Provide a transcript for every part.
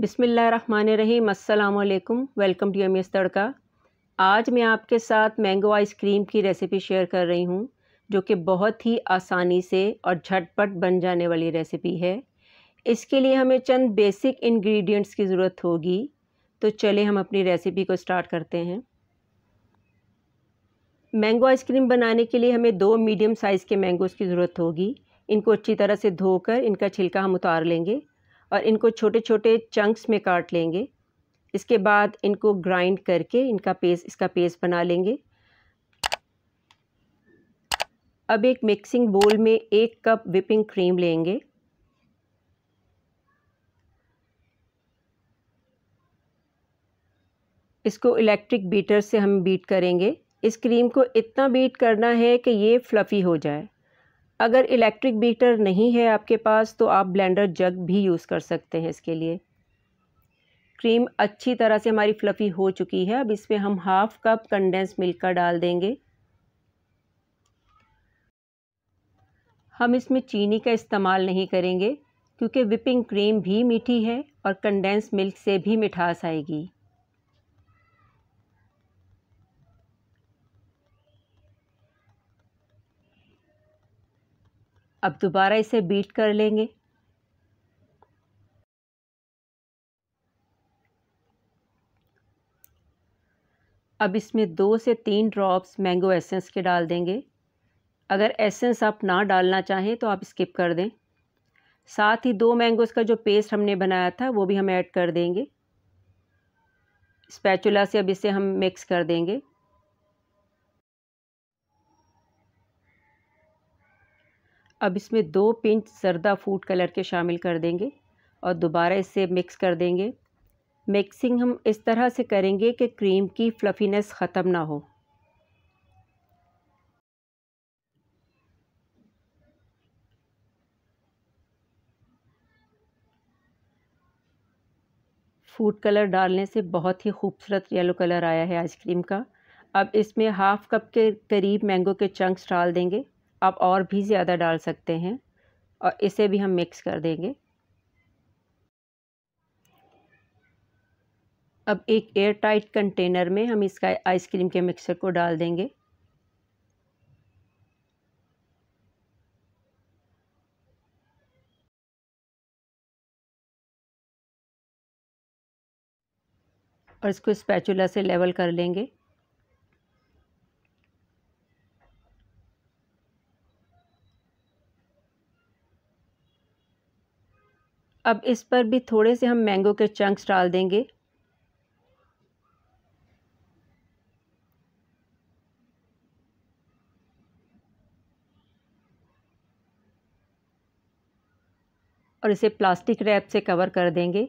बिसमीम अल्लाम welcome to M S तड़का आज मैं आपके साथ मैंगो आइसक्रीम की रेसिपी शेयर कर रही हूँ जो कि बहुत ही आसानी से और झटपट बन जाने वाली रेसिपी है इसके लिए हमें चंद बेसिक इंग्रेडिएंट्स की ज़रूरत होगी तो चले हम अपनी रेसिपी को स्टार्ट करते हैं मैंगो आइसक्रीम बनाने के लिए हमें दो मीडियम साइज़ के मैंगोज़ की ज़रूरत होगी इनको अच्छी तरह से धोकर इनका छिलका हम उतार लेंगे और इनको छोटे छोटे चंक्स में काट लेंगे इसके बाद इनको ग्राइंड करके इनका पेस्ट इसका पेस्ट बना लेंगे अब एक मिक्सिंग बोल में एक कप विपिंग क्रीम लेंगे इसको इलेक्ट्रिक बीटर से हम बीट करेंगे इस क्रीम को इतना बीट करना है कि ये फ्लफ़ी हो जाए अगर इलेक्ट्रिक बीटर नहीं है आपके पास तो आप ब्लेंडर जग भी यूज़ कर सकते हैं इसके लिए क्रीम अच्छी तरह से हमारी फ्लफ़ी हो चुकी है अब इसमें हम हाफ़ कप कंडेंस मिल्क का डाल देंगे हम इसमें चीनी का इस्तेमाल नहीं करेंगे क्योंकि विपिंग क्रीम भी मीठी है और कंडेंस मिल्क से भी मिठास आएगी अब दोबारा इसे बीट कर लेंगे अब इसमें दो से तीन ड्रॉप्स मैंगो एसेंस के डाल देंगे अगर एसेंस आप ना डालना चाहें तो आप स्किप कर दें साथ ही दो मैंगोज़ का जो पेस्ट हमने बनाया था वो भी हम ऐड कर देंगे स्पैचुला से अब इसे हम मिक्स कर देंगे अब इसमें दो पिंच जरदा फूड कलर के शामिल कर देंगे और दोबारा इसे मिक्स कर देंगे मिक्सिंग हम इस तरह से करेंगे कि क्रीम की फ्लफीनेस ख़त्म ना हो फूड कलर डालने से बहुत ही खूबसूरत येलो कलर आया है आइसक्रीम का अब इसमें हाफ़ कप के करीब मैंगो के चंक्स डाल देंगे आप और भी ज़्यादा डाल सकते हैं और इसे भी हम मिक्स कर देंगे अब एक एयर टाइट कंटेनर में हम इसका आइसक्रीम के मिक्सर को डाल देंगे और इसको स्पैचुला से लेवल कर लेंगे अब इस पर भी थोड़े से हम मैंगो के चंक्स डाल देंगे और इसे प्लास्टिक रैप से कवर कर देंगे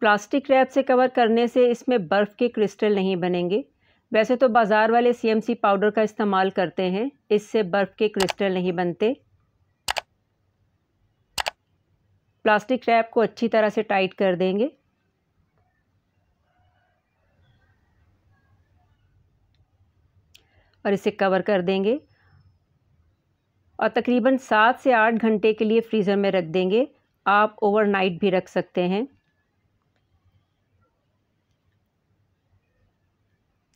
प्लास्टिक रैप से कवर करने से इसमें बर्फ़ के क्रिस्टल नहीं बनेंगे वैसे तो बाज़ार वाले सीएमसी पाउडर का इस्तेमाल करते हैं इससे बर्फ़ के क्रिस्टल नहीं बनते प्लास्टिक रैप को अच्छी तरह से टाइट कर देंगे और इसे कवर कर देंगे और तकरीबन सात से आठ घंटे के लिए फ्रीज़र में रख देंगे आप ओवरनाइट भी रख सकते हैं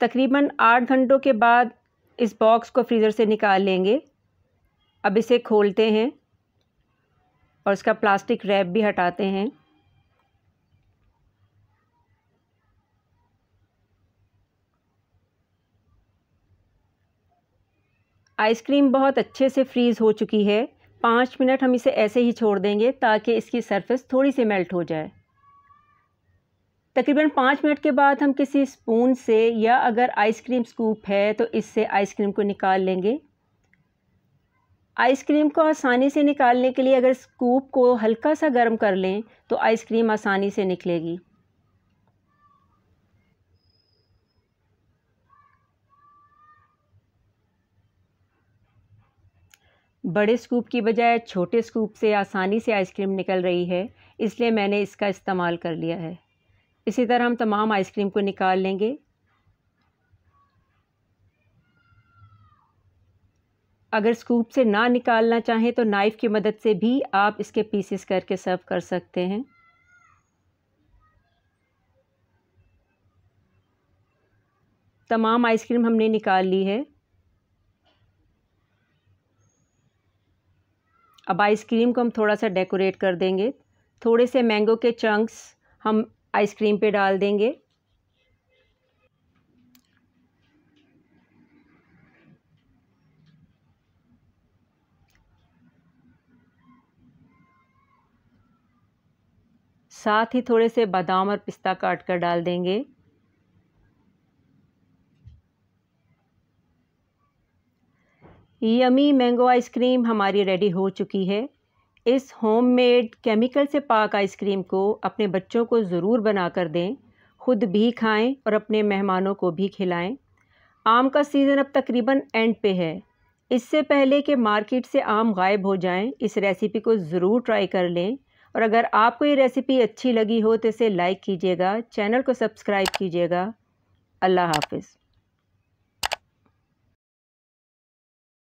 तकरीबन आठ घंटों के बाद इस बॉक्स को फ्रीज़र से निकाल लेंगे अब इसे खोलते हैं और इसका प्लास्टिक रैप भी हटाते हैं आइसक्रीम बहुत अच्छे से फ्रीज़ हो चुकी है पाँच मिनट हम इसे ऐसे ही छोड़ देंगे ताकि इसकी सरफेस थोड़ी सी मेल्ट हो जाए तकरीबन पाँच मिनट के बाद हम किसी स्पून से या अगर आइसक्रीम स्कूप है तो इससे आइसक्रीम को निकाल लेंगे आइसक्रीम को आसानी से निकालने के लिए अगर स्कूप को हल्का सा गर्म कर लें तो आइसक्रीम आसानी से निकलेगी बड़े स्कूप की बजाय छोटे स्कूप से आसानी से आइसक्रीम निकल रही है इसलिए मैंने इसका इस्तेमाल कर लिया है इसी तरह हम तमाम आइसक्रीम को निकाल लेंगे अगर स्कूप से ना निकालना चाहें तो नाइफ़ की मदद से भी आप इसके पीसेस करके सर्व कर सकते हैं तमाम आइसक्रीम हमने निकाल ली है अब आइसक्रीम को हम थोड़ा सा डेकोरेट कर देंगे थोड़े से मैंगो के चंक्स हम आइसक्रीम पे डाल देंगे साथ ही थोड़े से बादाम और पिस्ता काट कर डाल देंगे यमी मैंगो आइसक्रीम हमारी रेडी हो चुकी है इस होममेड केमिकल से पाक आइसक्रीम को अपने बच्चों को ज़रूर बना कर दें खुद भी खाएं और अपने मेहमानों को भी खिलाएं आम का सीज़न अब तकरीबन एंड पे है इससे पहले कि मार्केट से आम गायब हो जाएं इस रेसिपी को ज़रूर ट्राई कर लें और अगर आपको ये रेसिपी अच्छी लगी हो तो इसे लाइक कीजिएगा चैनल को सब्सक्राइब कीजिएगा अल्लाह हाफिज़